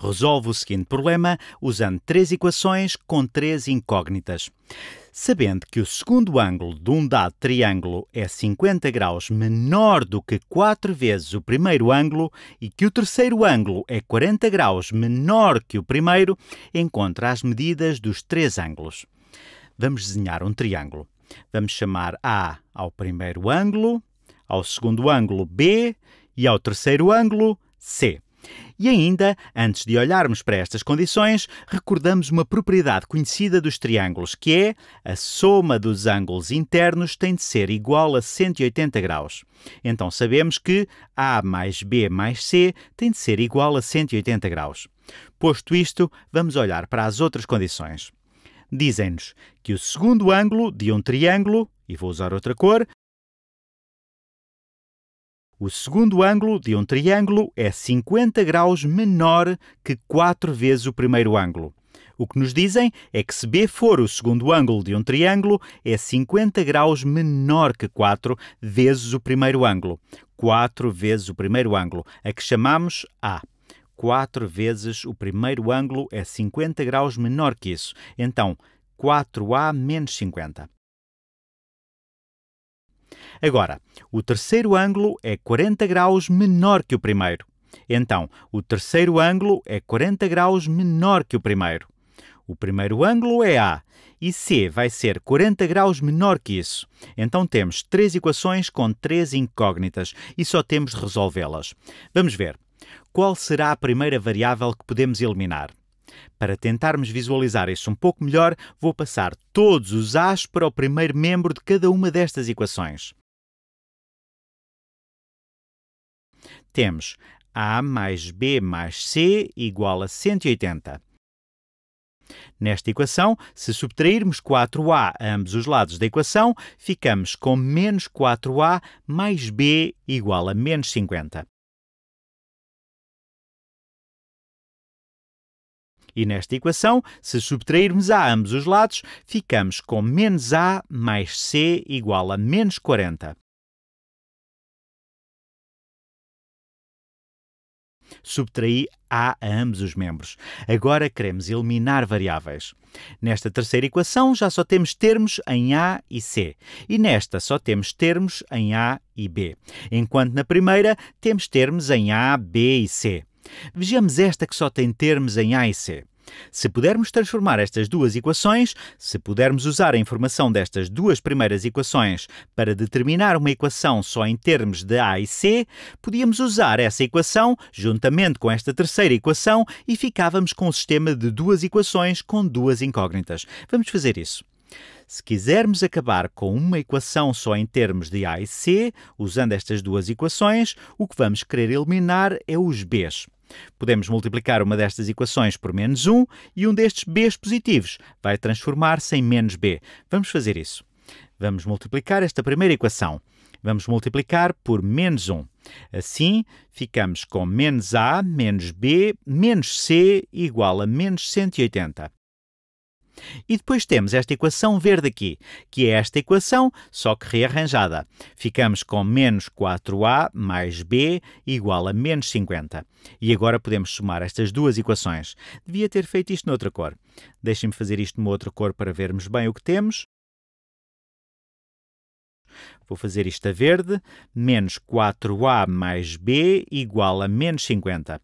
Resolve o seguinte problema usando três equações com três incógnitas. Sabendo que o segundo ângulo de um dado triângulo é 50 graus menor do que 4 vezes o primeiro ângulo e que o terceiro ângulo é 40 graus menor que o primeiro, encontra as medidas dos três ângulos. Vamos desenhar um triângulo. Vamos chamar A ao primeiro ângulo, ao segundo ângulo B e ao terceiro ângulo C. E ainda, antes de olharmos para estas condições, recordamos uma propriedade conhecida dos triângulos, que é a soma dos ângulos internos tem de ser igual a 180 graus. Então sabemos que A mais B mais C tem de ser igual a 180 graus. Posto isto, vamos olhar para as outras condições. Dizem-nos que o segundo ângulo de um triângulo, e vou usar outra cor, o segundo ângulo de um triângulo é 50 graus menor que 4 vezes o primeiro ângulo. O que nos dizem é que se B for o segundo ângulo de um triângulo, é 50 graus menor que 4 vezes o primeiro ângulo. 4 vezes o primeiro ângulo, a que chamamos A. 4 vezes o primeiro ângulo é 50 graus menor que isso. Então, 4A menos 50. Agora, o terceiro ângulo é 40 graus menor que o primeiro. Então, o terceiro ângulo é 40 graus menor que o primeiro. O primeiro ângulo é A e C vai ser 40 graus menor que isso. Então temos três equações com três incógnitas e só temos de resolvê-las. Vamos ver. Qual será a primeira variável que podemos eliminar? Para tentarmos visualizar isso um pouco melhor, vou passar todos os A's para o primeiro membro de cada uma destas equações. temos A mais B mais C igual a 180. Nesta equação, se subtrairmos 4a a ambos os lados da equação, ficamos com menos 4a mais b igual a menos 50. E nesta equação, se subtrairmos a ambos os lados, ficamos com menos a mais c igual a menos 40. subtraí A a ambos os membros. Agora queremos eliminar variáveis. Nesta terceira equação já só temos termos em A e C, e nesta só temos termos em A e B, enquanto na primeira temos termos em A, B e C. Vejamos esta que só tem termos em A e C. Se pudermos transformar estas duas equações, se pudermos usar a informação destas duas primeiras equações para determinar uma equação só em termos de A e C, podíamos usar essa equação juntamente com esta terceira equação e ficávamos com um sistema de duas equações com duas incógnitas. Vamos fazer isso. Se quisermos acabar com uma equação só em termos de A e C, usando estas duas equações, o que vamos querer eliminar é os Bs. Podemos multiplicar uma destas equações por menos 1 e um destes b's positivos vai transformar-se em menos b. Vamos fazer isso. Vamos multiplicar esta primeira equação. Vamos multiplicar por menos 1. Assim, ficamos com menos a menos b menos c igual a menos 180. E depois temos esta equação verde aqui, que é esta equação, só que rearranjada. Ficamos com menos 4a mais b igual a menos 50. E agora podemos somar estas duas equações. Devia ter feito isto noutra cor. Deixem-me fazer isto numa outra cor para vermos bem o que temos. Vou fazer isto a verde. Menos 4a mais b igual a menos 50.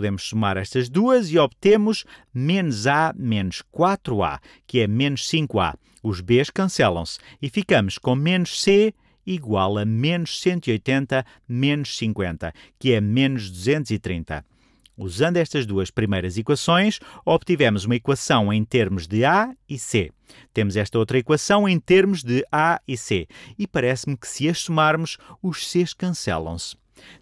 podemos somar estas duas e obtemos menos A menos 4A, que é menos 5A. Os Bs cancelam-se e ficamos com menos C igual a menos 180 menos 50, que é menos 230. Usando estas duas primeiras equações, obtivemos uma equação em termos de A e C. Temos esta outra equação em termos de A e C, e parece-me que se as somarmos, os Cs cancelam-se.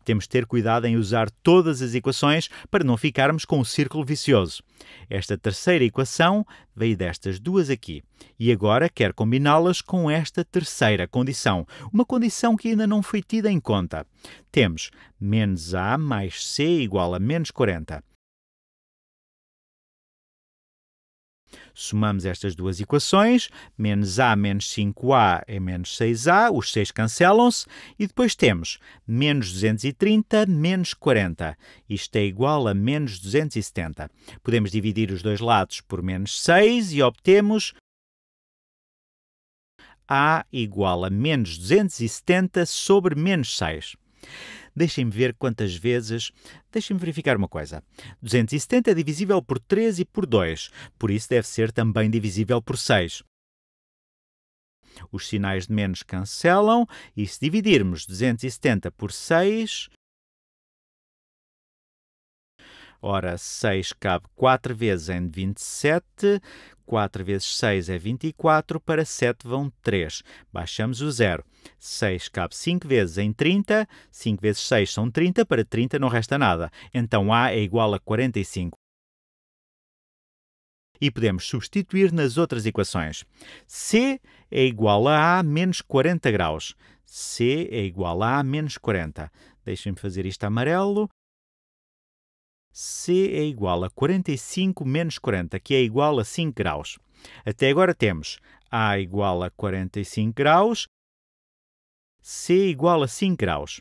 Temos de ter cuidado em usar todas as equações para não ficarmos com o um círculo vicioso. Esta terceira equação veio destas duas aqui e agora quer combiná-las com esta terceira condição, uma condição que ainda não foi tida em conta. Temos menos a mais c igual a menos 40. Somamos estas duas equações, menos A menos 5A é menos 6A, os 6 cancelam-se, e depois temos menos 230 menos 40. Isto é igual a menos 270. Podemos dividir os dois lados por menos 6 e obtemos A igual a menos 270 sobre menos 6. Deixem-me ver quantas vezes. Deixem-me verificar uma coisa. 270 é divisível por 3 e por 2, por isso deve ser também divisível por 6. Os sinais de menos cancelam e se dividirmos 270 por 6, Ora, 6 cabe 4 vezes em 27, 4 vezes 6 é 24, para 7 vão 3. Baixamos o zero. 6 cabe 5 vezes em 30, 5 vezes 6 são 30, para 30 não resta nada. Então A é igual a 45 e podemos substituir nas outras equações. C é igual a A menos 40 graus. C é igual a A menos 40. Deixem-me fazer isto amarelo. C é igual a 45 menos 40, que é igual a 5 graus. Até agora temos A igual a 45 graus, C igual a 5 graus.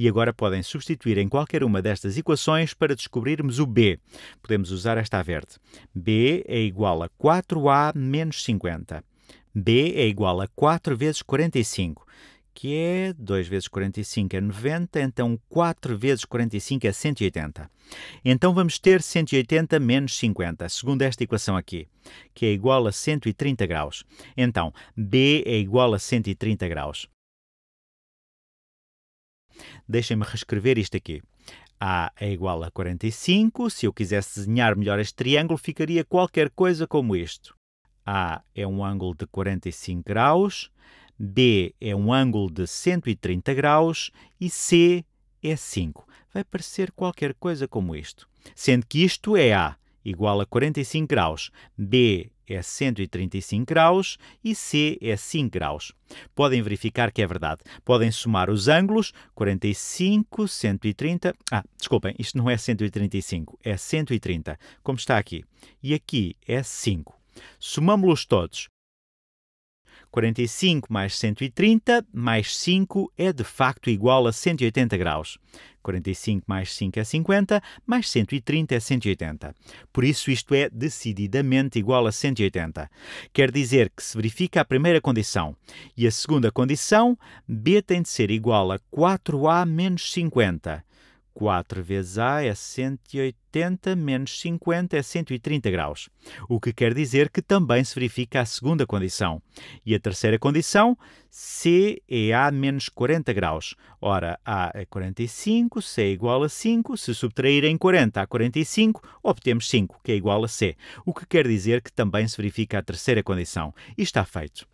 e agora podem substituir em qualquer uma destas equações para descobrirmos o B. Podemos usar esta verde. B é igual a 4A menos 50. B é igual a 4 vezes 45 que é 2 então vezes 45 é 90, então 4 vezes 45 é 180. Então vamos ter 180 menos 50, segundo esta equação aqui, que é igual a 130 graus. Então, B é igual a 130 graus. Deixem-me reescrever isto aqui. A é igual a 45. Se eu quisesse desenhar melhor este triângulo, ficaria qualquer coisa como isto. A é um ângulo de 45 graus B é um ângulo de 130 graus e C é 5. Vai parecer qualquer coisa como isto. Sendo que isto é A igual a 45 graus, B é 135 graus e C é 5 graus. Podem verificar que é verdade. Podem somar os ângulos 45, 130. Ah, desculpem, isto não é 135, é 130, como está aqui. E aqui é 5. Somamos-los todos. 45 mais 130 mais 5 é de facto igual a 180 graus. 45 mais 5 é 50, mais 130 é 180. Por isso, isto é decididamente igual a 180. Quer dizer que se verifica a primeira condição. E a segunda condição, b tem de ser igual a 4a menos 50. 4 vezes A é 180 menos 50 é 130 graus, o que quer dizer que também se verifica a segunda condição. E a terceira condição, C é A menos 40 graus. Ora, A é 45, C é igual a 5, se subtraírem 40 a 45, obtemos 5, que é igual a C, o que quer dizer que também se verifica a terceira condição. E está feito.